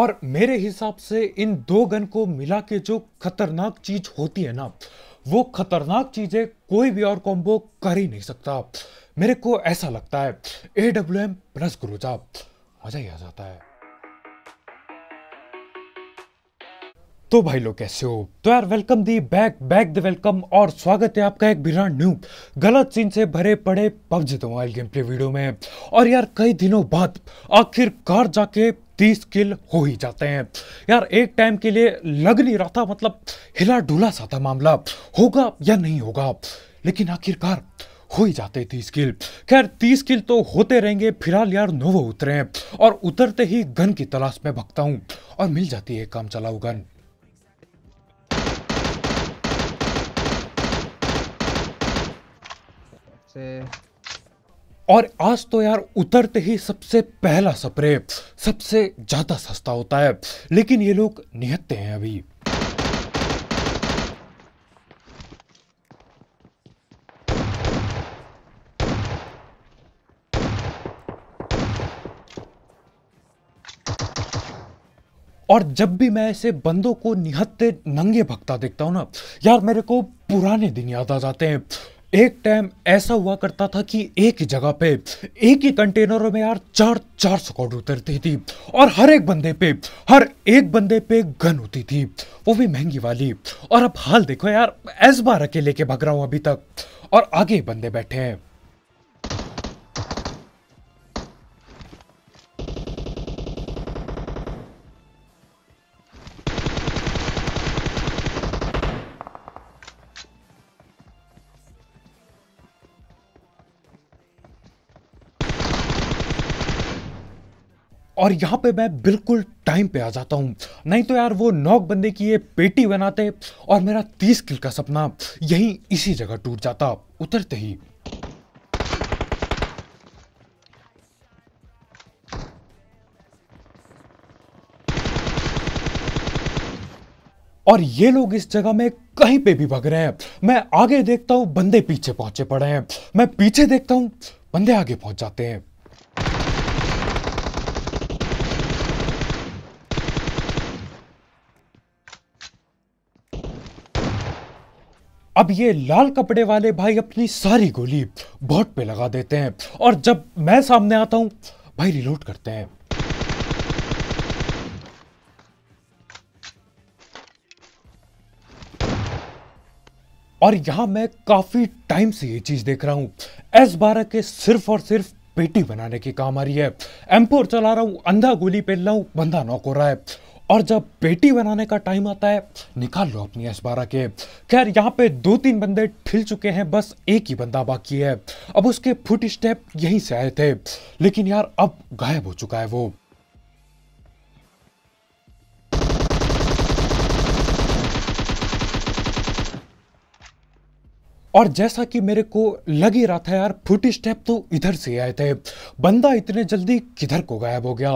और मेरे हिसाब से इन दो गन को मिला के जो खतरनाक चीज होती है ना वो खतरनाक चीजें कोई भी और कॉम्बो कर ही नहीं सकता मेरे को ऐसा लगता है ए डब्ल्यू एम प्लस गुरुजा मजा ही आ जाता है तो भाई लोग कैसे हो तो यार welcome the back back the welcome और स्वागत है आपका एक बिरा न्यू गलत सीन से भरे पड़े PUBG the mobile game play video में और यार कई दिनों बाद आखिरकार जाके तीस किल हो ही जाते हैं यार एक टाइम के लिए लग नहीं रहा था मतलब हिला डुला सा था मामला होगा या नहीं होगा लेकिन आखिरकार हो ही जाते तीस किल खैर तीस किल तो होते रहेंगे फिलहाल यार नोवो उतरे हैं और उतरते ही गन की तलाश में भगता हूँ और मिल जाती है काम चलाऊ गन से और आज तो यार उतरते ही सबसे पहला स्प्रे सबसे ज्यादा सस्ता होता है लेकिन ये लोग निहत्ते हैं अभी और जब भी मैं ऐसे बंदों को निहत्ते नंगे भगता देखता हूं ना यार मेरे को पुराने दिन याद आ जाते हैं एक टाइम ऐसा हुआ करता था कि एक ही जगह पे एक ही कंटेनरों में यार चार चार स्कॉड उतरती थी और हर एक बंदे पे हर एक बंदे पे गन होती थी वो भी महंगी वाली और अब हाल देखो यार एस बार अकेले के भाग रहा हूँ अभी तक और आगे बंदे बैठे हैं और यहाँ पे मैं बिल्कुल टाइम पे आ जाता हूँ नहीं तो यार वो नौक बंदे की ये पेटी बनाते और मेरा तीस किल का सपना यही इसी जगह टूट जाता उतरते ही और ये लोग इस जगह में कहीं पे भी भग रहे हैं मैं आगे देखता हूं बंदे पीछे पहुंचे पड़े हैं मैं पीछे देखता हूं बंदे आगे पहुंच जाते हैं अब ये लाल कपड़े वाले भाई अपनी सारी गोली बोट पे लगा देते हैं और जब मैं सामने आता हूं भाई रिलोड करते हैं और यहां मैं काफी टाइम से ये चीज देख रहा हूं एस बारह के सिर्फ और सिर्फ पेटी बनाने की काम आ रही है एम्पोर चला रहा हूं अंधा गोली पेल रहा हूं बंदा नौक हो रहा है और जब बेटी बनाने का टाइम आता है निकाल लो अपनी एस बारह के खैर यहाँ पे दो तीन बंदे ठिल चुके हैं बस एक ही बंदा बाकी है अब उसके फुट स्टेप यहीं से आए थे लेकिन यार अब गायब हो चुका है वो और जैसा कि मेरे को लग ही रहा था यार फुट स्टेप तो इधर से आए थे बंदा इतने जल्दी किधर को गायब हो गया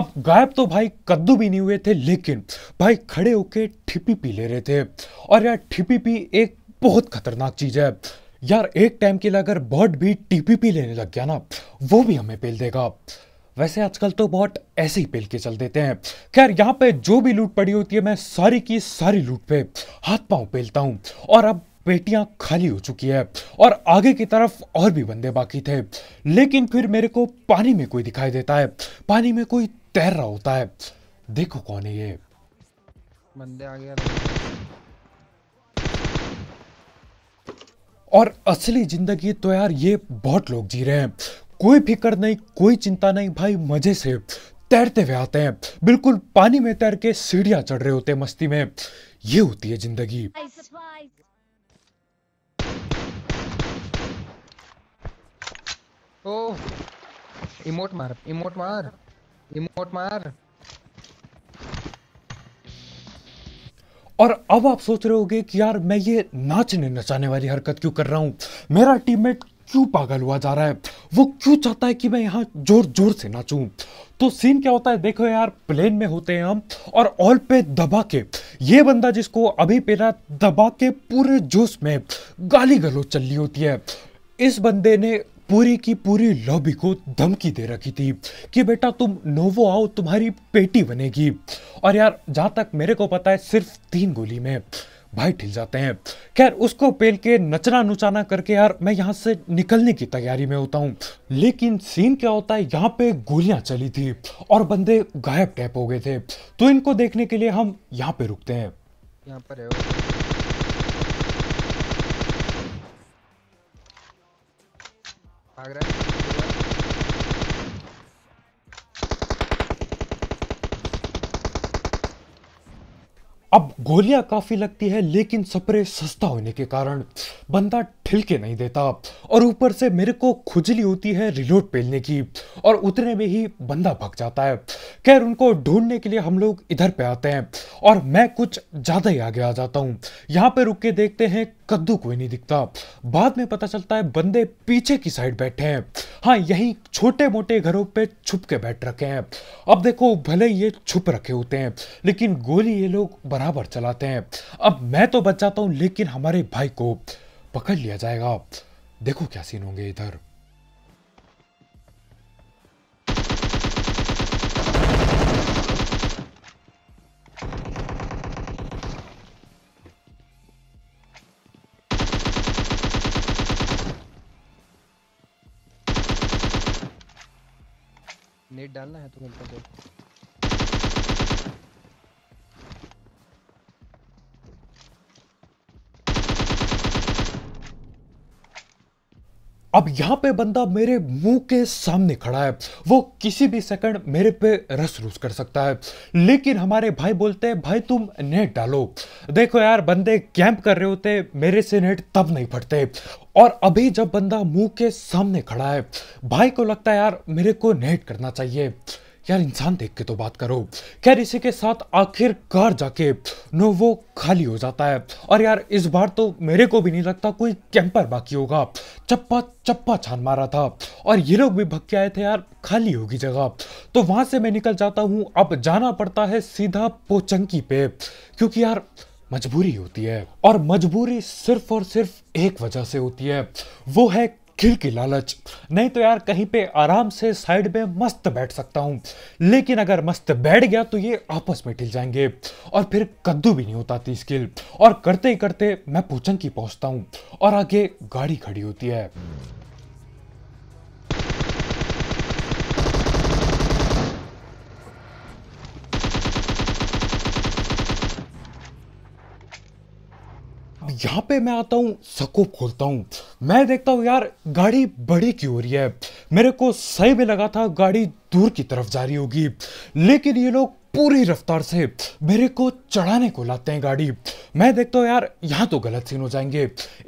अब गायब तो भाई कद्दू भी नहीं हुए थे लेकिन भाई खड़े होके ठिपी पी ले रहे थे और यार ठिपी पी एक बहुत खतरनाक चीज़ है यार एक टाइम के लिए अगर बर्ड भी टीपी पी लेने लग गया ना वो भी हमें पेल देगा वैसे आजकल तो बहुत ऐसे ही पेल के चल देते हैं खैर यहाँ पे जो भी लूट पड़ी होती है मैं सारी की सारी लूट पे हाथ पांव पेलता हूँ और अब पेटियां खाली हो चुकी है और आगे की तरफ और भी बंदे बाकी थे लेकिन फिर मेरे को पानी में कोई दिखाई देता है पानी में कोई तैर रहा होता है देखो कौन है ये बंदे आ गया और असली जिंदगी तो यार ये बहुत लोग जी रहे हैं कोई फिक्र नहीं कोई चिंता नहीं भाई मजे से तैरते हुए आते हैं बिल्कुल पानी में तैर के सीढ़ियां चढ़ रहे होते हैं मस्ती में ये होती है जिंदगी ओ इमोट मार इमोट मार इमोट मार और अब आप सोच रहे होंगे कि यार मैं ये नाचने नचाने वाली हरकत क्यों कर रहा हूं मेरा टीममेट क्यों पागल हुआ जा रहा है वो क्यों चाहता है कि मैं यहाँ जोर जोर से नाचूं तो सीन क्या होता है देखो यार प्लेन में होते हैं हम और ऑल पे दबा के ये बंदा जिसको अभी पेरा दबा के पूरे जोश में गाली गलो चल रही होती है इस बंदे ने पूरी की पूरी लॉबी को धमकी दे रखी थी कि बेटा तुम नोवो आओ तुम्हारी पेटी बनेगी और यार जहाँ तक मेरे को पता है सिर्फ तीन गोली में भाई ठिल जाते हैं खैर उसको पेल के नचना नुचाना करके यार मैं यहाँ से निकलने की तैयारी में होता हूँ लेकिन सीन क्या होता है यहाँ पे गोलियां चली थी और बंदे गायब टैप हो गए थे तो इनको देखने के लिए हम यहाँ पे रुकते हैं यहाँ पर है भाग रहा है अब गोलियां काफी लगती है लेकिन स्प्रे सस्ता होने के कारण बंदा ठिलके नहीं देता और ऊपर से मेरे को खुजली होती है रिलोड पेलने की और उतने में ही बंदा भग जाता है खैर उनको ढूंढने के लिए हम लोग इधर पे आते हैं और मैं कुछ ज़्यादा ही आगे आ जाता हूँ यहाँ पे रुक के देखते हैं कद्दू कोई नहीं दिखता बाद में पता चलता है बंदे पीछे की साइड बैठे हैं हाँ यही छोटे मोटे घरों पे छुप के बैठ रखे हैं अब देखो भले ये छुप रखे होते हैं लेकिन गोली ये लोग बराबर चलाते हैं अब मैं तो बच जाता हूँ लेकिन हमारे भाई को पकड़ लिया जाएगा देखो क्या सीन होंगे इधर नेट डालना है तो मिलता है अब यहाँ पे बंदा मेरे मुंह के सामने खड़ा है वो किसी भी सेकंड मेरे पे रस रूस कर सकता है लेकिन हमारे भाई बोलते हैं भाई तुम नेट डालो देखो यार बंदे कैंप कर रहे होते मेरे से नेट तब नहीं फटते और अभी जब बंदा मुंह के सामने खड़ा है भाई को लगता है यार मेरे को नेट करना चाहिए यार इंसान देख के तो बात करो खैर इसी के साथ आखिरकार जाके नो वो खाली हो जाता है और यार इस बार तो मेरे को भी नहीं लगता कोई कैंपर बाकी होगा चप्पा चप्पा छान मारा था और ये लोग भी भक्के आए थे यार खाली होगी जगह तो वहां से मैं निकल जाता हूँ अब जाना पड़ता है सीधा पोचंकी पे क्योंकि यार मजबूरी होती है और मजबूरी सिर्फ और सिर्फ एक वजह से होती है वो है खिल की लालच नहीं तो यार कहीं पे आराम से साइड में मस्त बैठ सकता हूँ लेकिन अगर मस्त बैठ गया तो ये आपस में ठिल जाएंगे और फिर कद्दू भी नहीं होता थी स्किल और करते ही करते मैं पूछन की पहुँचता हूँ और आगे गाड़ी खड़ी होती है यहाँ पे मैं आता हूँ सको खोलता हूँ मैं देखता हूँ यार गाड़ी बड़ी क्यों हो रही है मेरे को सही में लगा था गाड़ी दूर की तरफ जा रही होगी लेकिन ये लोग पूरी रफ्तार से मेरे को चढ़ाने को लाते हैं गाड़ी मैं देखता हूँ यार यहाँ तो गलत सीन हो जाएंगे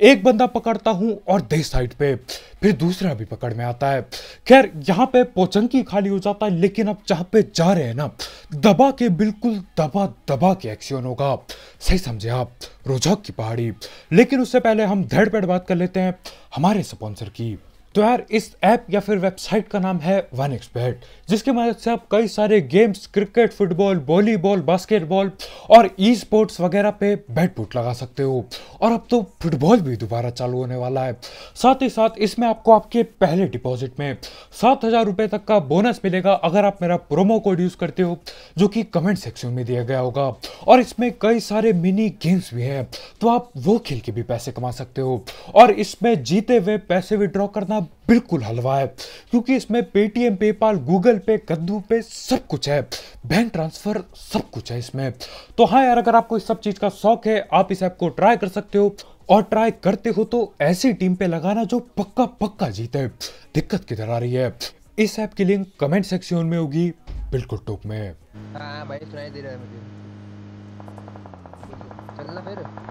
एक बंदा पकड़ता हूँ और दे साइड पे फिर दूसरा भी पकड़ में आता है खैर यहाँ पे पोचंकी खाली हो जाता है लेकिन अब जहाँ पे जा रहे हैं ना दबा के बिल्कुल दबा दबा के एक्शन होगा सही समझे आप रोजक की पहाड़ी लेकिन उससे पहले हम धड़ पेड़ बात कर लेते हैं हमारे स्पॉन्सर की तो यार इस ऐप या फिर वेबसाइट का नाम है वन एक्सपर्ट जिसके मदद से आप कई सारे games cricket football volleyball basketball और ई स्पोर्ट्स वगैरह पे बैट बुट लगा सकते हो और अब तो फुटबॉल भी दोबारा चालू होने वाला है साथ ही साथ इसमें आपको आपके पहले डिपॉजिट में सात हज़ार रुपये तक का बोनस मिलेगा अगर आप मेरा प्रोमो कोड यूज़ करते हो जो कि कमेंट सेक्शन में दिया गया होगा और इसमें कई सारे मिनी गेम्स भी हैं तो आप वो खेल के भी पैसे कमा सकते हो और इसमें जीते हुए पैसे विड्रॉ करना जाना बिल्कुल हलवा है क्योंकि इसमें पेटीएम पेपाल गूगल पे कद्दू पे सब कुछ है बैंक ट्रांसफ़र सब कुछ है इसमें तो हाँ यार अगर आपको इस सब चीज़ का शौक है आप इस ऐप को ट्राई कर सकते हो और ट्राई करते हो तो ऐसी टीम पे लगाना जो पक्का पक्का जीते दिक्कत किधर आ रही है इस ऐप की लिंक कमेंट सेक्शन में होगी बिल्कुल टॉप में आ, हाँ, भाई सुनाई दे रहा है मुझे चलना फिर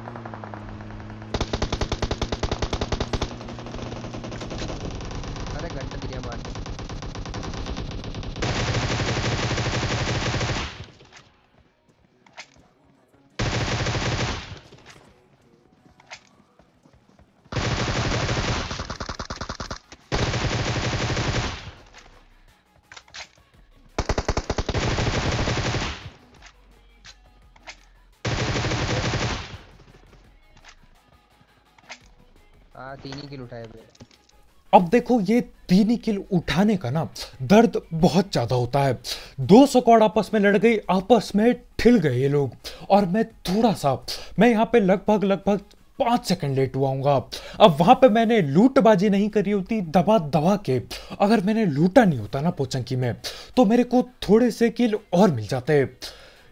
हाँ, तीन ही किल उठाए अब देखो ये तीन ही किल उठाने का ना दर्द बहुत ज़्यादा होता है दो सकौड़ आपस में लड़ गई आपस में ठिल गए ये लोग और मैं थोड़ा सा मैं यहाँ पे लगभग लगभग पांच सेकंड लेट हुआ हूँ अब वहां पे मैंने लूटबाजी नहीं करी होती दबा दबा के अगर मैंने लूटा नहीं होता ना पोचंकी में तो मेरे को थोड़े से किल और मिल जाते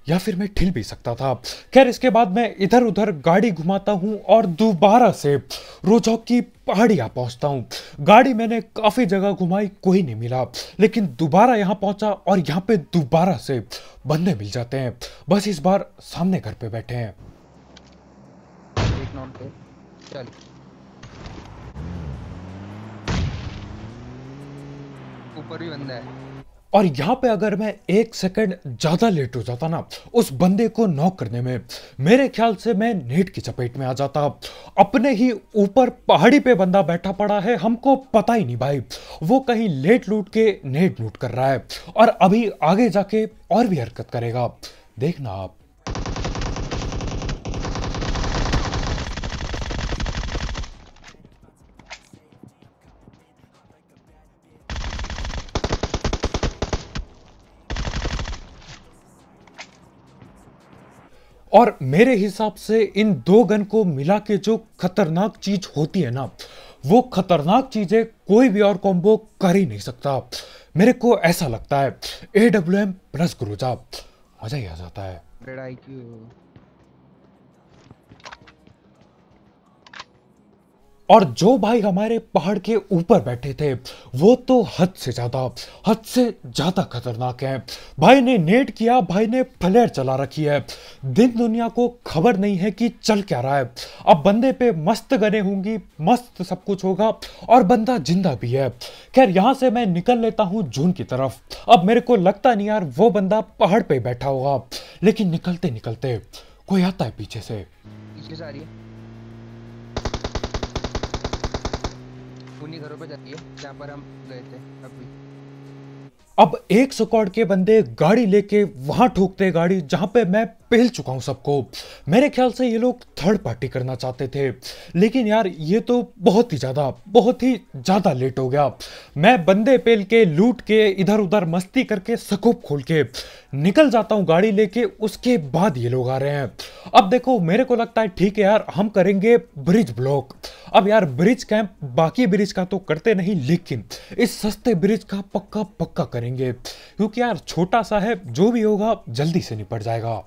या फिर मैं ठिल भी सकता था खैर इसके बाद मैं इधर उधर गाड़ी घुमाता हूँ और दोबारा से रोजौक की पहाड़िया पहुँचता हूँ गाड़ी मैंने काफ़ी जगह घुमाई कोई नहीं मिला लेकिन दोबारा यहाँ पहुँचा और यहाँ पे दोबारा से बंदे मिल जाते हैं बस इस बार सामने घर पे बैठे हैं ऊपर भी बंदा है और यहाँ पे अगर मैं एक सेकंड ज़्यादा लेट हो जाता ना उस बंदे को नॉक करने में मेरे ख्याल से मैं नेट की चपेट में आ जाता अपने ही ऊपर पहाड़ी पे बंदा बैठा पड़ा है हमको पता ही नहीं भाई वो कहीं लेट लूट के नेट लूट कर रहा है और अभी आगे जाके और भी हरकत करेगा देखना आप और मेरे हिसाब से इन दो गन को मिला के जो खतरनाक चीज होती है ना वो खतरनाक चीजें कोई भी और कॉम्बो कर ही नहीं सकता मेरे को ऐसा लगता है ए डब्ल्यू एम प्लस गुरुजा मजा ही आ जाता है और जो भाई हमारे पहाड़ के ऊपर बैठे थे वो तो हद से ज़्यादा हद से ज़्यादा खतरनाक है भाई ने नेट किया भाई ने फ्लेयर चला रखी है दिन दुनिया को खबर नहीं है कि चल क्या रहा है अब बंदे पे मस्त गने होंगी मस्त सब कुछ होगा और बंदा जिंदा भी है खैर यहां से मैं निकल लेता हूं जून की तरफ अब मेरे को लगता नहीं यार वो बंदा पहाड़ पर बैठा होगा लेकिन निकलते निकलते कोई आता है पीछे से पीछे से आ रही है उन्हीं घरों पर जाती है जहाँ पर हम गए थे अभी अब एक स्क्वाड के बंदे गाड़ी लेके वहां ठोकते गाड़ी जहां पे मैं पहल चुका हूँ सबको मेरे ख्याल से ये लोग थर्ड पार्टी करना चाहते थे लेकिन यार ये तो बहुत ही ज़्यादा बहुत ही ज़्यादा लेट हो गया मैं बंदे पेल के लूट के इधर उधर मस्ती करके सकोप खोल के निकल जाता हूँ गाड़ी लेके उसके बाद ये लोग आ रहे हैं अब देखो मेरे को लगता है ठीक है यार हम करेंगे ब्रिज ब्लॉक अब यार ब्रिज कैंप बाकी ब्रिज का तो करते नहीं लेकिन इस सस्ते ब्रिज का पक्का पक्का करेंगे क्योंकि यार छोटा सा है जो भी होगा जल्दी से निपट जाएगा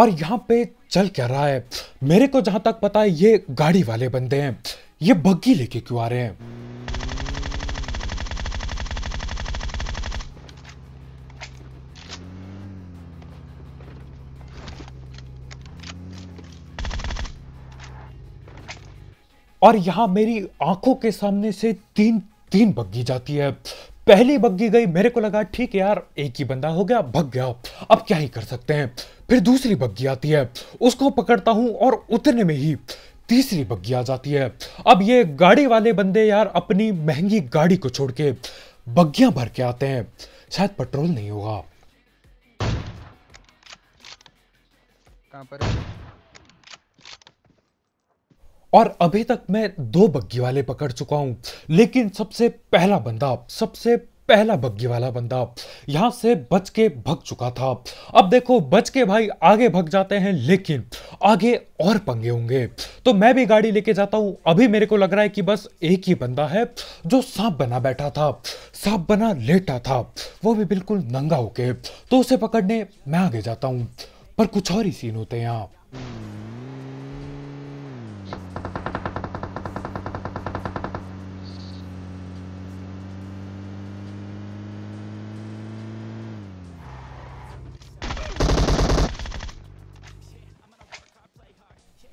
और यहाँ पे चल क्या रहा है मेरे को जहां तक पता है ये गाड़ी वाले बंदे हैं ये बग्गी लेके क्यों आ रहे हैं और यहां मेरी आंखों के सामने से तीन तीन बग्गी जाती है पहली बग्गी गई मेरे को लगा ठीक है यार एक ही बंदा हो गया भग गया अब क्या ही कर सकते हैं फिर दूसरी बग्घी आती है उसको पकड़ता हूँ और उतने में ही तीसरी बग्घी आ जाती है अब ये गाड़ी वाले बंदे यार अपनी महंगी गाड़ी को छोड़ के बग्घियाँ भर के आते हैं शायद पेट्रोल नहीं होगा पर और अभी तक मैं दो बग्घी वाले पकड़ चुका हूं लेकिन सबसे पहला बंदा सबसे पहला बग्गी वाला बंदा यहां से बच के भग चुका था अब देखो बच के भाई आगे भग जाते हैं लेकिन आगे और पंगे होंगे तो मैं भी गाड़ी लेके जाता हूं अभी मेरे को लग रहा है कि बस एक ही बंदा है जो सांप बना बैठा था सांप बना लेटा था वो भी बिल्कुल नंगा होके तो उसे पकड़ने मैं आगे जाता हूं पर कुछ और ही सीन होते हैं यहाँ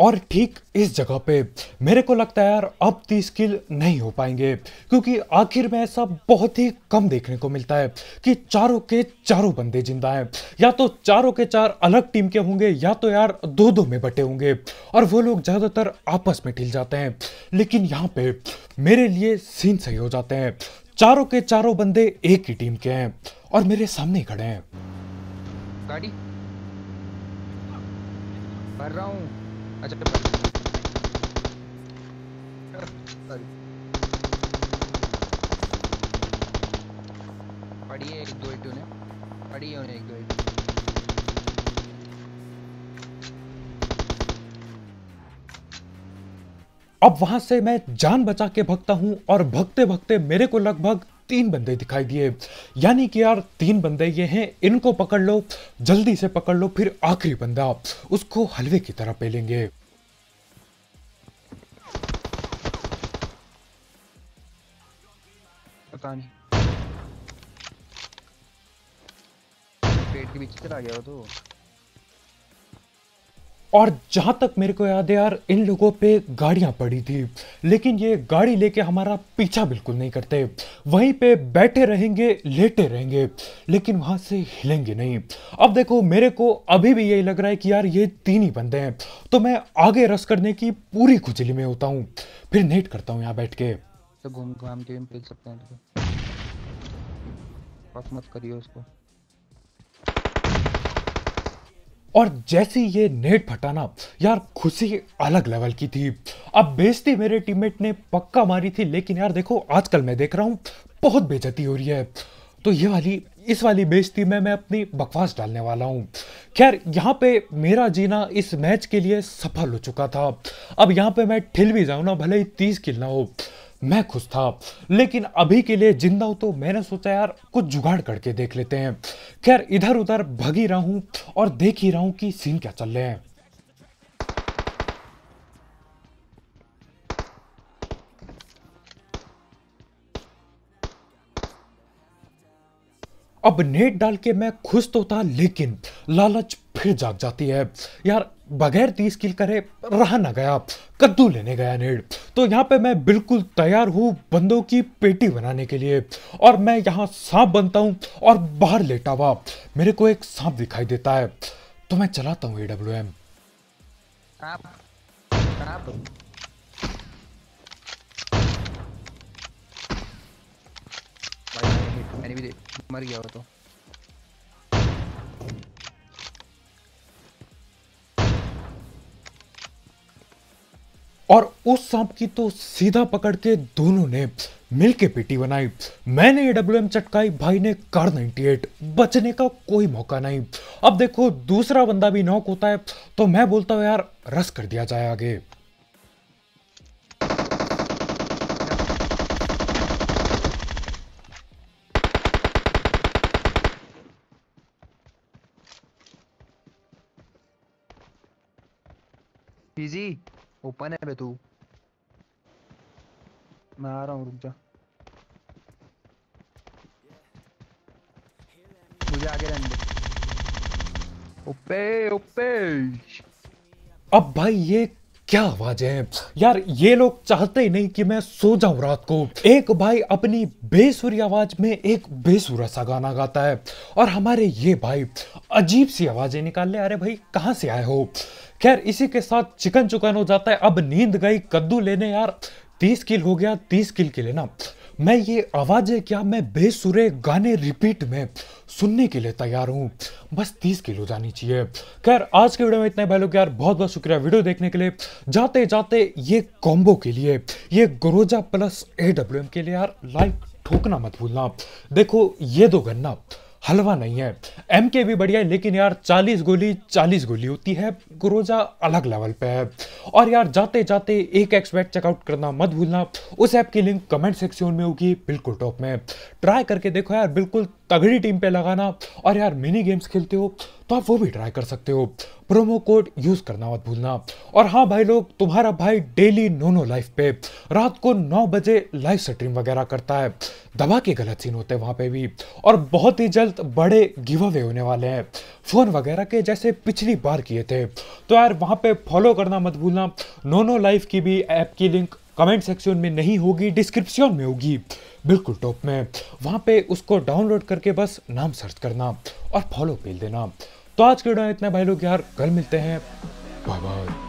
और ठीक इस जगह पे मेरे को लगता है यार अब तीस किल नहीं हो पाएंगे क्योंकि आखिर में ऐसा बहुत ही कम देखने को मिलता है कि चारों के चारों बंदे जिंदा हैं या तो चारों के चार अलग टीम के होंगे या तो यार दो दो में बटे होंगे और वो लोग ज़्यादातर आपस में ठिल जाते हैं लेकिन यहाँ पे मेरे लिए सीन सही हो जाते हैं चारों के चारों बंदे एक ही टीम के हैं और मेरे सामने खड़े हैं गाड़ी कर रहा हूँ अच्छा पड़ी है एक दो इटू ने पड़ी है उन्हें एक दो इटू अब वहां से मैं जान बचा के भगता हूं और भगते भगते मेरे को लगभग तीन बंदे दिखाई दिए यानी कि यार तीन बंदे ये हैं इनको पकड़ लो जल्दी से पकड़ लो फिर आखिरी बंदा उसको हलवे की तरह पेलेंगे पता नहीं पेट के बीच चला गया तो और जहाँ तक मेरे को याद है यार इन लोगों पे गाड़ियाँ पड़ी थी लेकिन ये गाड़ी लेके हमारा पीछा बिल्कुल नहीं करते वहीं पे बैठे रहेंगे लेटे रहेंगे लेकिन वहाँ से हिलेंगे नहीं अब देखो मेरे को अभी भी यही लग रहा है कि यार ये तीन ही बंदे हैं तो मैं आगे रस करने की पूरी खुजली में होता हूँ फिर नेट करता हूँ यहाँ बैठ के घूम घाम के सकते हैं मत करिए उसको और जैसे ये नेट फटाना यार खुशी अलग लेवल की थी अब बेजती मेरे टीममेट ने पक्का मारी थी लेकिन यार देखो आजकल मैं देख रहा हूँ बहुत बेजती हो रही है तो ये वाली इस वाली बेजती में मैं अपनी बकवास डालने वाला हूँ खैर यहाँ पे मेरा जीना इस मैच के लिए सफल हो चुका था अब यहाँ पे मैं ठिल भी जाऊँ ना भले ही तीस किल ना हो मैं खुश था लेकिन अभी के लिए जिंदा हूं तो मैंने सोचा यार कुछ जुगाड़ करके देख लेते हैं खैर इधर उधर भगी रहा हूं और देख ही रहा हूं कि सीन क्या चल रहे हैं अब नेट डाल के मैं खुश तो था लेकिन लालच फिर जाग जाती है यार बगैर तीस किल करे रहा ना गया कद्दू लेने गया नेट तो यहाँ पे मैं बिल्कुल तैयार हूँ बंदों की पेटी बनाने के लिए और मैं यहाँ सांप बनता हूँ और बाहर लेटा हुआ मेरे को एक सांप दिखाई देता है तो मैं चलाता हूँ एडब्ल्यू एम भी देख मर गया वो तो और उस सांप की तो सीधा पकड़ के दोनों ने मिलके पीटी बनाई मैंने ये डब्ल्यू एम चटकाई भाई ने कार 98 बचने का कोई मौका नहीं अब देखो दूसरा बंदा भी नॉक होता है तो मैं बोलता हूं यार रस कर दिया जाए आगे इजी ओपन है बे तू मैं आ रहा हूँ रुक जा मुझे आगे रहने दे ओपे ओपे अब भाई ये क्या आवाज़ है यार ये लोग चाहते ही नहीं कि मैं सो जाऊं रात को एक भाई अपनी बेसुरी आवाज में एक बेसुरा सा गाना गाता है और हमारे ये भाई अजीब सी आवाजें निकाल ले अरे भाई कहाँ से आए हो खैर इसी के साथ चिकन चुकन हो जाता है अब नींद गई कद्दू लेने यार तीस किल हो गया तीस किल के लेना मैं ये आवाज़ें क्या मैं बेसुरे गाने रिपीट में सुनने के लिए तैयार हूँ बस तीस किलो जानी चाहिए खैर आज के वीडियो में इतने भाई लोग यार बहुत बहुत शुक्रिया वीडियो देखने के लिए जाते जाते ये कॉम्बो के लिए ये गरोजा प्लस ए के लिए यार लाइक ठोकना मत भूलना देखो ये दो गन्ना हलवा नहीं है एम के भी बढ़िया है लेकिन यार चालीस गोली चालीस गोली होती है गुरोजा अलग लेवल पे है और यार जाते जाते एक एक्सपेक्ट चेकआउट करना मत भूलना उस ऐप की लिंक कमेंट सेक्शन में होगी बिल्कुल टॉप में ट्राई करके देखो यार बिल्कुल तगड़ी टीम पे लगाना और यार मिनी गेम्स खेलते हो तो आप वो भी ट्राई कर सकते हो प्रोमो कोड यूज़ करना मत भूलना और हाँ भाई लोग तुम्हारा भाई डेली नोनो लाइफ पे रात को नौ बजे लाइव स्ट्रीम वगैरह करता है दबा के गलत सीन होते हैं वहाँ पे भी और बहुत ही जल्द बड़े गिव अवे होने वाले हैं फ़ोन वगैरह के जैसे पिछली बार किए थे तो यार वहाँ पे फॉलो करना मत भूलना नोनो लाइफ की भी ऐप की लिंक कमेंट सेक्शन में नहीं होगी डिस्क्रिप्शन में होगी बिल्कुल टॉप में वहाँ पे उसको डाउनलोड करके बस नाम सर्च करना और फॉलो भेज देना तो आज के वीडियो इतना भाई लोग यार कल मिलते हैं बाय बाय